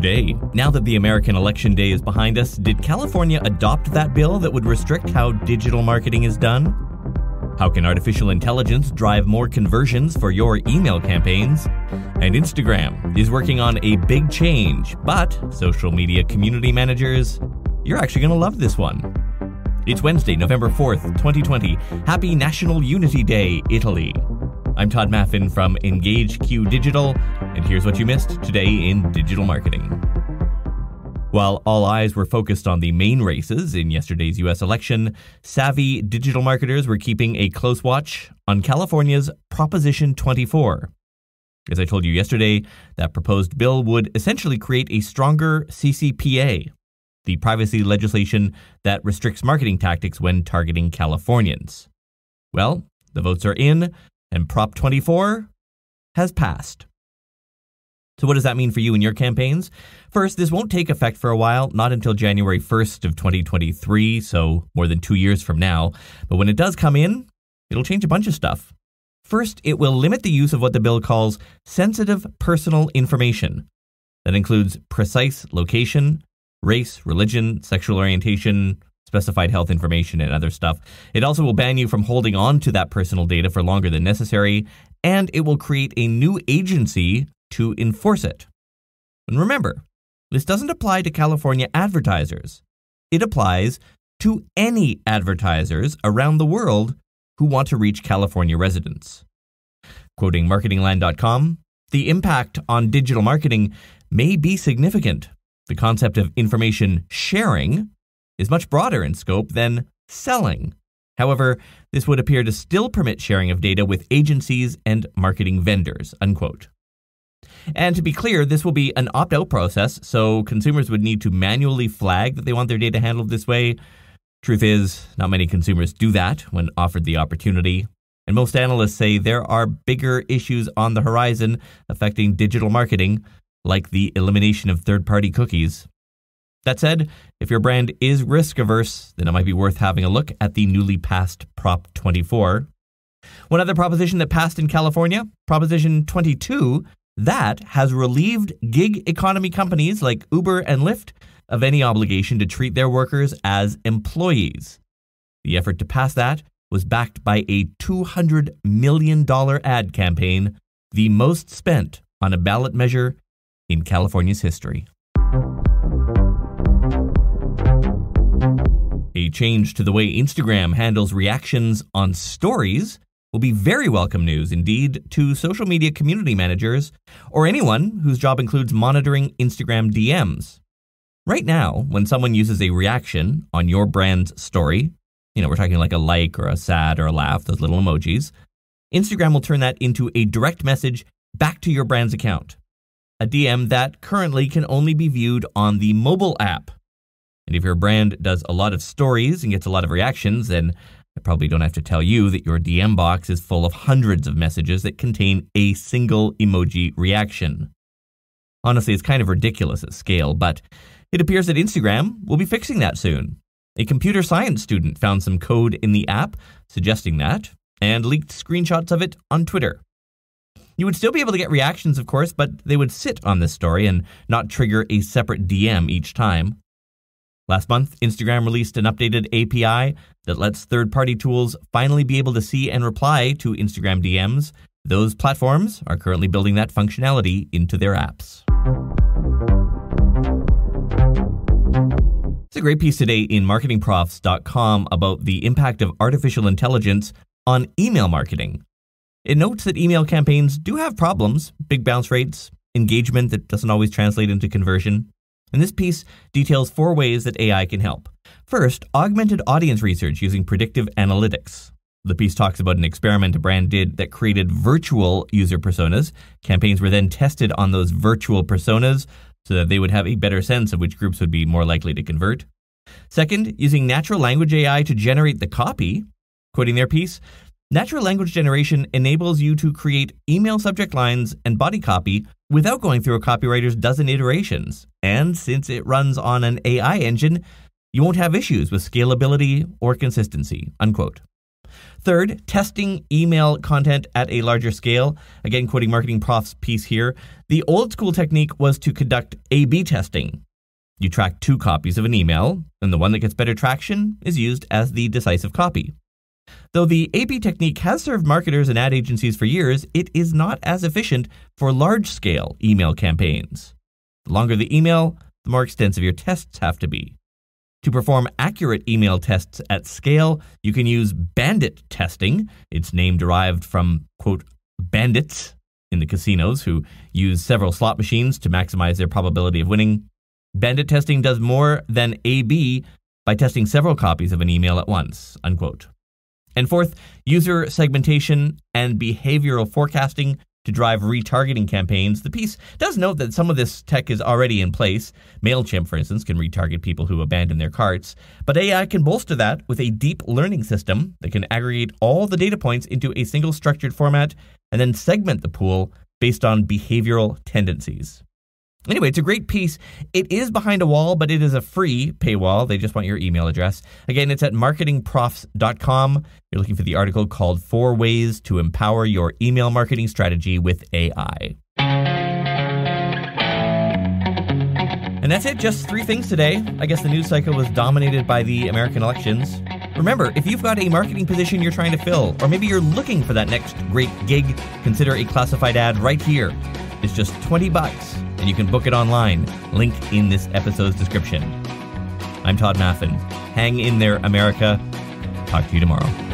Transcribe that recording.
today. Now that the American Election Day is behind us, did California adopt that bill that would restrict how digital marketing is done? How can artificial intelligence drive more conversions for your email campaigns? And Instagram is working on a big change, but social media community managers, you're actually going to love this one. It's Wednesday, November 4th, 2020. Happy National Unity Day, Italy. I'm Todd Maffin from EngageQ Digital, and here's what you missed today in digital marketing. While all eyes were focused on the main races in yesterday's US election, savvy digital marketers were keeping a close watch on California's Proposition 24. As I told you yesterday, that proposed bill would essentially create a stronger CCPA, the privacy legislation that restricts marketing tactics when targeting Californians. Well, the votes are in, and Prop 24 has passed. So, what does that mean for you and your campaigns? First, this won't take effect for a while, not until January 1st of 2023, so more than two years from now. But when it does come in, it'll change a bunch of stuff. First, it will limit the use of what the bill calls sensitive personal information. That includes precise location, race, religion, sexual orientation, specified health information and other stuff. It also will ban you from holding on to that personal data for longer than necessary, and it will create a new agency to enforce it. And remember, this doesn't apply to California advertisers. It applies to any advertisers around the world who want to reach California residents. Quoting marketingland.com, the impact on digital marketing may be significant. The concept of information sharing is much broader in scope than selling. However, this would appear to still permit sharing of data with agencies and marketing vendors, unquote. And to be clear, this will be an opt out process, so consumers would need to manually flag that they want their data handled this way. Truth is, not many consumers do that when offered the opportunity. And most analysts say there are bigger issues on the horizon affecting digital marketing, like the elimination of third party cookies that said, if your brand is risk averse, then it might be worth having a look at the newly passed Prop 24. One other proposition that passed in California, Proposition 22, that has relieved gig economy companies like Uber and Lyft of any obligation to treat their workers as employees. The effort to pass that was backed by a $200 million ad campaign, the most spent on a ballot measure in California's history. change to the way Instagram handles reactions on stories will be very welcome news indeed to social media community managers or anyone whose job includes monitoring Instagram DMs. Right now, when someone uses a reaction on your brand's story, you know, we're talking like a like or a sad or a laugh, those little emojis, Instagram will turn that into a direct message back to your brand's account. A DM that currently can only be viewed on the mobile app. And if your brand does a lot of stories and gets a lot of reactions, then I probably don't have to tell you that your DM box is full of hundreds of messages that contain a single emoji reaction. Honestly, it's kind of ridiculous at scale, but it appears that Instagram will be fixing that soon. A computer science student found some code in the app suggesting that and leaked screenshots of it on Twitter. You would still be able to get reactions, of course, but they would sit on this story and not trigger a separate DM each time. Last month, Instagram released an updated API that lets third party tools finally be able to see and reply to Instagram DMs. Those platforms are currently building that functionality into their apps. It's a great piece today in marketingprofs.com about the impact of artificial intelligence on email marketing. It notes that email campaigns do have problems big bounce rates, engagement that doesn't always translate into conversion. And this piece details four ways that AI can help. First, augmented audience research using predictive analytics. The piece talks about an experiment a brand did that created virtual user personas. Campaigns were then tested on those virtual personas so that they would have a better sense of which groups would be more likely to convert. Second, using natural language AI to generate the copy. Quoting their piece, Natural language generation enables you to create email subject lines and body copy without going through a copywriter's dozen iterations. And since it runs on an AI engine, you won't have issues with scalability or consistency. Unquote. Third, testing email content at a larger scale. Again, quoting Marketing Prof's piece here. The old school technique was to conduct A B testing. You track two copies of an email, and the one that gets better traction is used as the decisive copy. Though the AP technique has served marketers and ad agencies for years, it is not as efficient for large scale email campaigns. The longer the email, the more extensive your tests have to be. To perform accurate email tests at scale, you can use bandit testing, its name derived from, quote, bandits in the casinos who use several slot machines to maximize their probability of winning. Bandit testing does more than AB by testing several copies of an email at once, unquote. And fourth, user segmentation and behavioral forecasting to drive retargeting campaigns. The piece does note that some of this tech is already in place. MailChimp, for instance, can retarget people who abandon their carts. But AI can bolster that with a deep learning system that can aggregate all the data points into a single structured format and then segment the pool based on behavioral tendencies. Anyway, it's a great piece. It is behind a wall, but it is a free paywall. They just want your email address. Again, it's at marketingprofs.com. You're looking for the article called Four Ways to Empower Your Email Marketing Strategy with AI. And that's it, just three things today. I guess the news cycle was dominated by the American elections. Remember, if you've got a marketing position you're trying to fill, or maybe you're looking for that next great gig, consider a classified ad right here. It's just 20 bucks and you can book it online, Link in this episode's description. I'm Todd Maffin. Hang in there, America. Talk to you tomorrow.